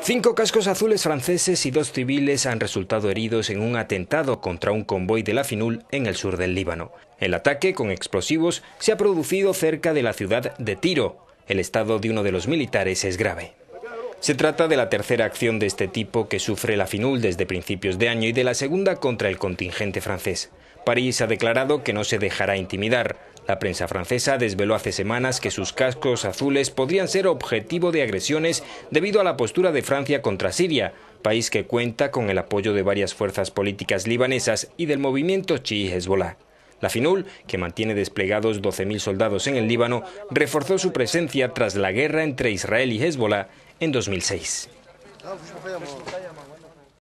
Cinco cascos azules franceses y dos civiles han resultado heridos en un atentado contra un convoy de la Finul en el sur del Líbano. El ataque con explosivos se ha producido cerca de la ciudad de Tiro. El estado de uno de los militares es grave. Se trata de la tercera acción de este tipo que sufre la Finul desde principios de año y de la segunda contra el contingente francés. París ha declarado que no se dejará intimidar. La prensa francesa desveló hace semanas que sus cascos azules podrían ser objetivo de agresiones debido a la postura de Francia contra Siria, país que cuenta con el apoyo de varias fuerzas políticas libanesas y del movimiento chií Hezbollah. La FINUL, que mantiene desplegados 12.000 soldados en el Líbano, reforzó su presencia tras la guerra entre Israel y Hezbollah en 2006.